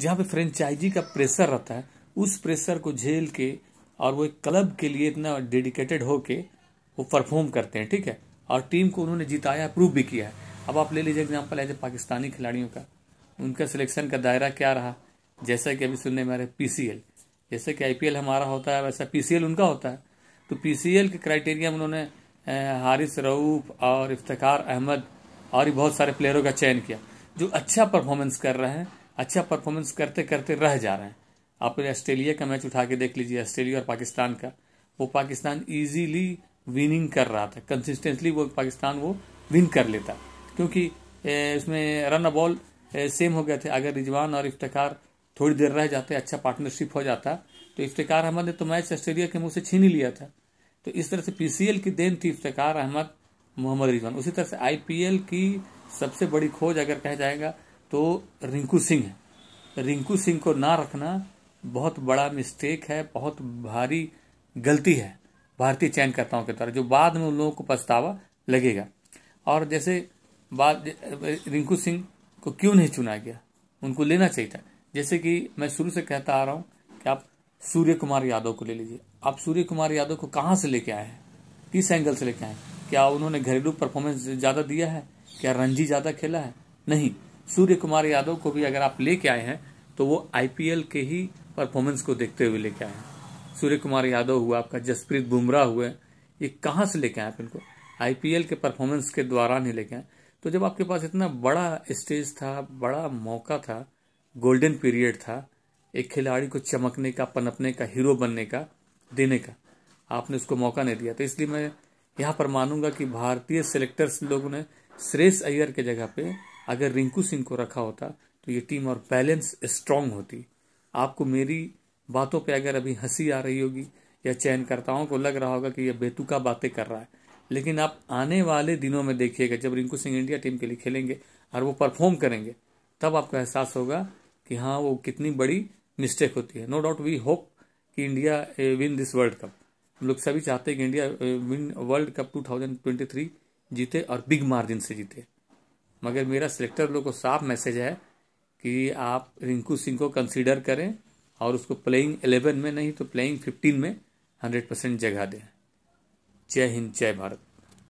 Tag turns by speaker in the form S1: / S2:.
S1: जहाँ पे फ्रेंचाइजी का प्रेशर रहता है उस प्रेशर को झेल के और वो एक क्लब के लिए इतना डेडिकेटेड होके वो परफॉर्म करते हैं ठीक है और टीम को उन्होंने जिताया प्रूव भी किया है अब आप ले लीजिए एग्जाम्पल एज ए पाकिस्तानी खिलाड़ियों का उनका सिलेक्शन का दायरा क्या रहा जैसा कि अभी सुनने में आ पी सी पीसीएल जैसे कि आईपीएल हमारा होता है वैसा पीसीएल उनका होता है तो पीसीएल के क्राइटेरिया में उन्होंने हारिस रऊफ और इफ्तार अहमद और भी बहुत सारे प्लेयरों का चयन किया जो अच्छा परफॉर्मेंस कर रहे हैं अच्छा परफॉर्मेंस करते करते रह जा रहे हैं आप ऑस्ट्रेलिया का मैच उठा के देख लीजिए ऑस्ट्रेलिया और पाकिस्तान का वो पाकिस्तान ईजीली विनिंग कर रहा था कंसिस्टेंटली वो पाकिस्तान वो विन कर लेता क्योंकि इसमें रन बॉल सेम हो गए थे अगर रिजवान और इफ्तार थोड़ी देर रह जाते अच्छा पार्टनरशिप हो जाता तो इफ्तार अहमद ने तो मैच ऑस्ट्रेलिया के मुंह से छीन लिया था तो इस तरह से पीसीएल की देन थी इफ्तार अहमद मोहम्मद रिजवान उसी तरह से आईपीएल की सबसे बड़ी खोज अगर कहा जाएगा तो रिंकू सिंह है रिंकू सिंह को ना रखना बहुत बड़ा मिस्टेक है बहुत भारी गलती है भारतीय चयनकर्ताओं के द्वारा जो बाद में उन लोगों को पछतावा लगेगा और जैसे बाद रिंकू सिंह को क्यों नहीं चुना गया उनको लेना चाहिए था जैसे कि मैं शुरू से कहता आ रहा हूँ कि आप सूर्य कुमार यादव को ले लीजिए आप सूर्य कुमार यादव को कहाँ से लेके आए हैं किस एंगल से लेके आए हैं क्या उन्होंने घरेलू परफॉर्मेंस ज़्यादा दिया है क्या रणजी ज़्यादा खेला है नहीं सूर्य कुमार यादव को भी अगर आप लेके आए हैं तो वो आईपीएल के ही परफॉर्मेंस को देखते हुए लेके आए हैं सूर्य कुमार यादव हुआ आपका जसप्रीत बुमराह हुए ये कहाँ से लेके आए आप इनको आईपीएल के परफॉर्मेंस के दौरान ही लेके आए तो जब आपके पास इतना बड़ा स्टेज था बड़ा मौका था गोल्डन पीरियड था एक खिलाड़ी को चमकने का पनपने का हीरो बनने का देने का आपने उसको मौका नहीं दिया तो इसलिए मैं यहाँ पर मानूंगा कि भारतीय सेलेक्टर्स लोगों ने श्रेष्ठ अय्यर के जगह पे अगर रिंकू सिंह को रखा होता तो ये टीम और बैलेंस स्ट्रांग होती आपको मेरी बातों पे अगर अभी हंसी आ रही होगी या चयनकर्ताओं को लग रहा होगा कि यह बेतुका बातें कर रहा है लेकिन आप आने वाले दिनों में देखिएगा जब रिंकू सिंह इंडिया टीम के लिए खेलेंगे और वो परफॉर्म करेंगे तब आपको एहसास होगा कि हाँ वो कितनी बड़ी मिस्टेक होती है नो डाउट वी होप कि India win this World Cup हम लोग सभी चाहते हैं कि इंडिया विन वर्ल्ड कप 2023 जीते और बिग मार्जिन से जीते मगर मेरा सिलेक्टर लोग को साफ मैसेज है कि आप रिंकू सिंह को कंसीडर करें और उसको प्लेइंग एलेवन में नहीं तो प्लेइंग फिफ्टीन में हंड्रेड परसेंट जगह दें जय हिंद जय भारत